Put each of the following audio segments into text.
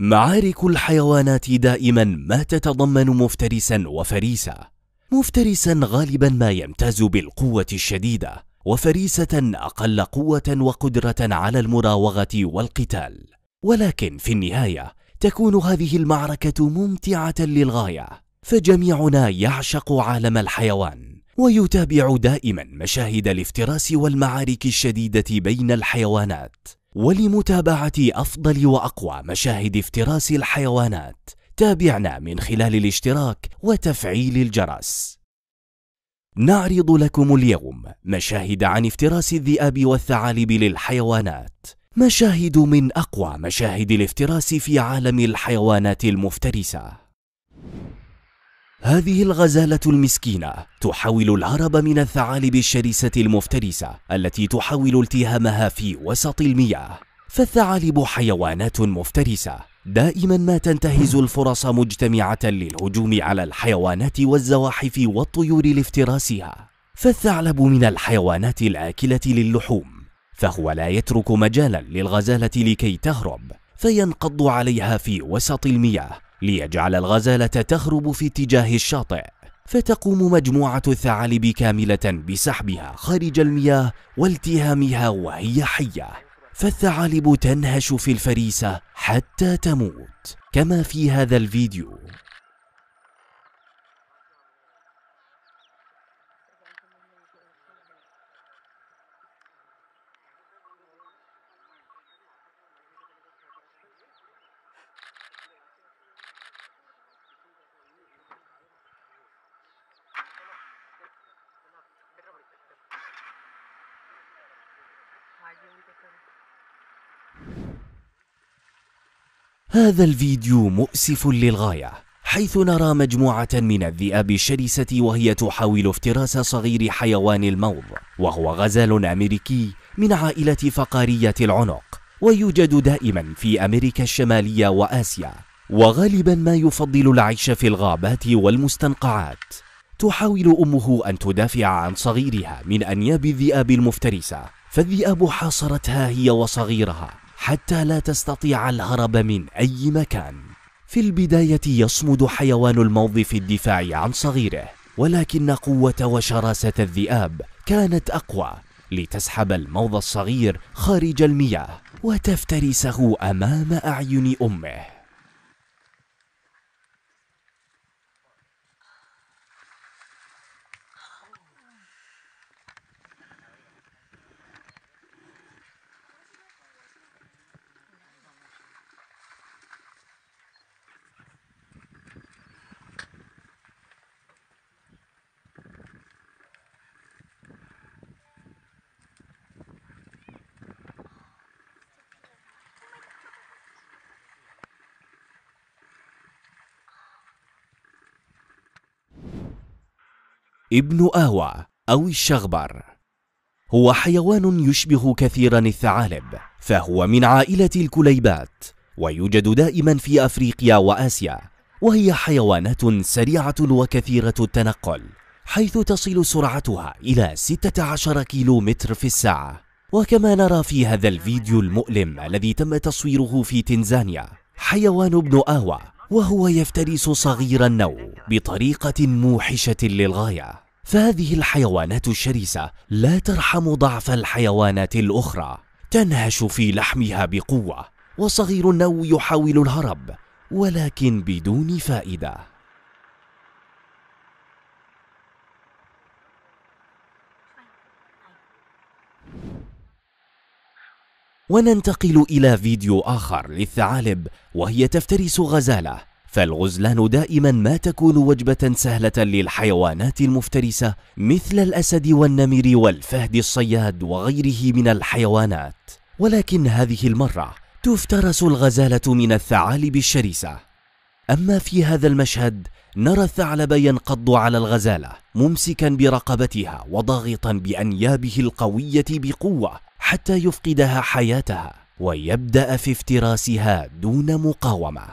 معارك الحيوانات دائما ما تتضمن مفترسا وفريسة مفترسا غالبا ما يمتاز بالقوة الشديدة وفريسة أقل قوة وقدرة على المراوغة والقتال ولكن في النهاية تكون هذه المعركة ممتعة للغاية فجميعنا يعشق عالم الحيوان ويتابع دائما مشاهد الافتراس والمعارك الشديدة بين الحيوانات ولمتابعة أفضل وأقوى مشاهد افتراس الحيوانات تابعنا من خلال الاشتراك وتفعيل الجرس نعرض لكم اليوم مشاهد عن افتراس الذئاب والثعالب للحيوانات مشاهد من أقوى مشاهد الافتراس في عالم الحيوانات المفترسة هذه الغزالة المسكينة تحاول الهرب من الثعالب الشرسة المفترسة التي تحاول التهامها في وسط المياه فالثعالب حيوانات مفترسة دائما ما تنتهز الفرص مجتمعة للهجوم على الحيوانات والزواحف والطيور لافتراسها فالثعلب من الحيوانات الآكلة للحوم فهو لا يترك مجالا للغزالة لكي تهرب فينقض عليها في وسط المياه ليجعل الغزالة تخرب في اتجاه الشاطئ فتقوم مجموعة الثعالب كاملة بسحبها خارج المياه والتهامها وهي حية فالثعالب تنهش في الفريسة حتى تموت كما في هذا الفيديو هذا الفيديو مؤسف للغاية حيث نرى مجموعة من الذئاب الشرسة وهي تحاول افتراس صغير حيوان الموض وهو غزال أمريكي من عائلة فقارية العنق ويوجد دائما في أمريكا الشمالية وآسيا وغالبا ما يفضل العيش في الغابات والمستنقعات تحاول أمه أن تدافع عن صغيرها من أنياب الذئاب المفترسة فالذئاب حاصرتها هي وصغيرها حتى لا تستطيع الهرب من أي مكان في البداية يصمد حيوان الموظ في الدفاع عن صغيره ولكن قوة وشراسة الذئاب كانت أقوى لتسحب الموظ الصغير خارج المياه وتفترسه أمام أعين أمه ابن آوى أو الشغبر هو حيوان يشبه كثيرا الثعالب فهو من عائلة الكليبات ويوجد دائما في أفريقيا وآسيا وهي حيوانات سريعة وكثيرة التنقل حيث تصل سرعتها إلى 16 متر في الساعة وكما نرى في هذا الفيديو المؤلم الذي تم تصويره في تنزانيا حيوان ابن آوى وهو يفترس صغير النوع بطريقة موحشة للغاية فهذه الحيوانات الشرسة لا ترحم ضعف الحيوانات الأخرى تنهش في لحمها بقوة وصغير النو يحاول الهرب ولكن بدون فائده وننتقل إلى فيديو آخر للثعالب وهي تفترس غزالة فالغزلان دائما ما تكون وجبة سهلة للحيوانات المفترسة مثل الأسد والنمر والفهد الصياد وغيره من الحيوانات ولكن هذه المرة تفترس الغزالة من الثعالب الشرسة أما في هذا المشهد نرى الثعلب ينقض على الغزالة ممسكا برقبتها وضاغطا بأنيابه القوية بقوة حتى يفقدها حياتها ويبدأ في افتراسها دون مقاومة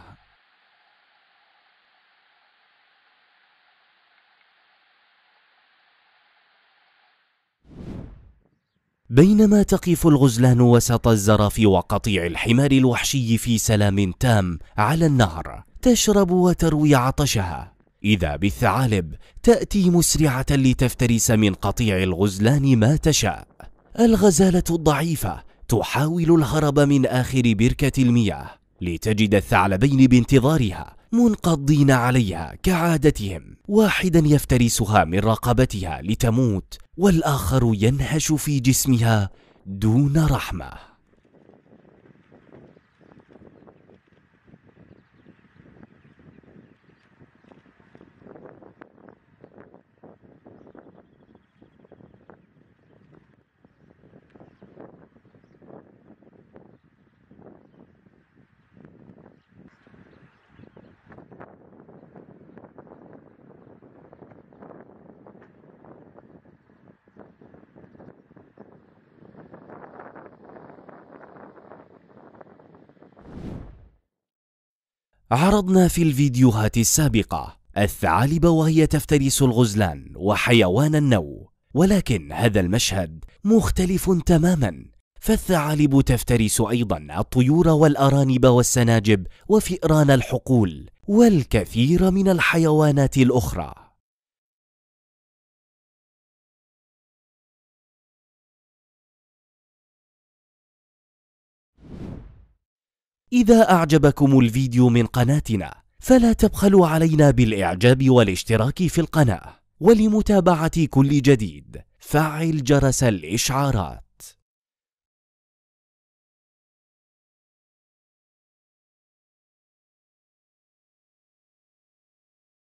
بينما تقف الغزلان وسط الزرف وقطيع الحمار الوحشي في سلام تام على النهر تشرب وتروي عطشها إذا بالثعالب تأتي مسرعة لتفترس من قطيع الغزلان ما تشاء الغزالة الضعيفة تحاول الهرب من آخر بركة المياه لتجد الثعلبين بانتظارها منقضين عليها كعادتهم واحدا يفترسها من رقبتها لتموت والآخر ينهش في جسمها دون رحمه عرضنا في الفيديوهات السابقة الثعالب وهي تفترس الغزلان وحيوان النو ولكن هذا المشهد مختلف تماما فالثعالب تفترس أيضا الطيور والأرانب والسناجب وفئران الحقول والكثير من الحيوانات الأخرى إذا أعجبكم الفيديو من قناتنا فلا تبخلوا علينا بالإعجاب والاشتراك في القناة ولمتابعة كل جديد فعل جرس الإشعارات